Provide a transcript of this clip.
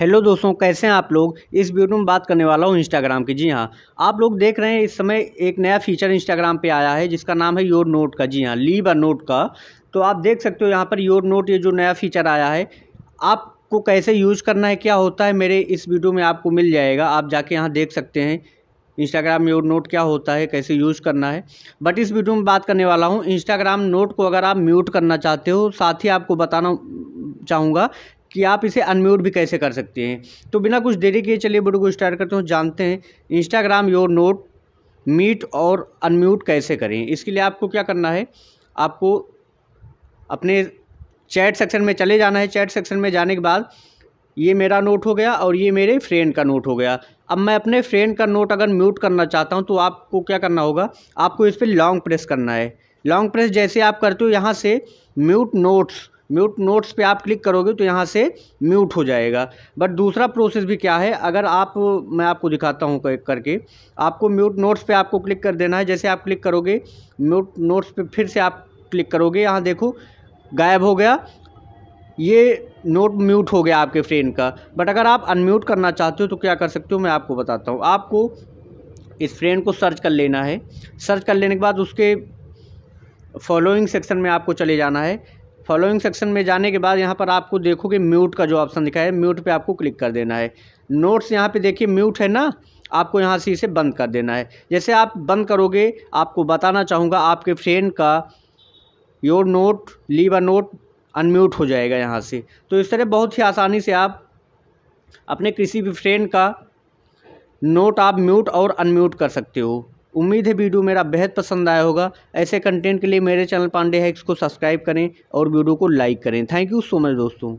hello दोस्तों कैसे हैं आप लोग इस वीडियो में बात करने वाला हूँ इंस्टाग्राम की जी हाँ आप लोग देख रहे हैं इस समय एक नया फीचर इंस्टाग्राम पे आया है जिसका नाम है योर नोट का जी हाँ लीव अ नोट का तो आप देख सकते हो यहाँ पर योर नोट ये जो नया फीचर आया है आपको कैसे यूज़ करना है क्या होता है मेरे इस वीडियो में आपको मिल जाएगा आप जाके यहाँ देख सकते हैं इंस्टाग्राम योर नोट क्या होता है कैसे यूज़ करना है बट इस वीडियो में बात करने वाला हूँ इंस्टाग्राम नोट को अगर आप म्यूट करना चाहते हो साथ ही आपको बताना चाहूँगा कि आप इसे अनम्यूट भी कैसे कर सकते हैं तो बिना कुछ देरी किए चलिए वीडियो को स्टार्ट करते हैं जानते हैं इंस्टाग्राम योर नोट मीट और अनम्यूट कैसे करें इसके लिए आपको क्या करना है आपको अपने चैट सेक्शन में चले जाना है चैट सेक्शन में जाने के बाद ये मेरा नोट हो गया और ये मेरे फ्रेंड का नोट हो गया अब मैं अपने फ्रेंड का नोट अगर म्यूट करना चाहता हूँ तो आपको क्या करना होगा आपको इस पर लॉन्ग प्रेस करना है लॉन्ग प्रेस जैसे आप करते हो यहाँ से म्यूट नोट्स म्यूट नोट्स पे आप क्लिक करोगे तो यहाँ से म्यूट हो जाएगा बट दूसरा प्रोसेस भी क्या है अगर आप मैं आपको दिखाता हूँ करके आपको म्यूट नोट्स पे आपको क्लिक कर देना है जैसे आप क्लिक करोगे म्यूट नोट्स पे फिर से आप क्लिक करोगे यहाँ देखो गायब हो गया ये नोट म्यूट हो गया आपके फ्रेंड का बट अगर आप अनम्यूट करना चाहते हो तो क्या कर सकते हो मैं आपको बताता हूँ आपको इस फ्रेंड को सर्च कर लेना है सर्च कर लेने के बाद उसके फॉलोइंग सेक्शन में आपको चले जाना है फॉलोइंग सेक्शन में जाने के बाद यहाँ पर आपको देखोगे म्यूट का जो ऑप्शन दिखा है म्यूट पे आपको क्लिक कर देना है नोट्स यहाँ पे देखिए म्यूट है ना आपको यहाँ से इसे बंद कर देना है जैसे आप बंद करोगे आपको बताना चाहूँगा आपके फ्रेंड का your note leave a note unmute हो जाएगा यहाँ से तो इस तरह बहुत ही आसानी से आप अपने किसी भी फ्रेंड का नोट आप म्यूट और अनम्यूट कर सकते हो उम्मीद है वीडियो मेरा बेहद पसंद आया होगा ऐसे कंटेंट के लिए मेरे चैनल पांडे हैक्स को सब्सक्राइब करें और वीडियो को लाइक करें थैंक यू सो मच दोस्तों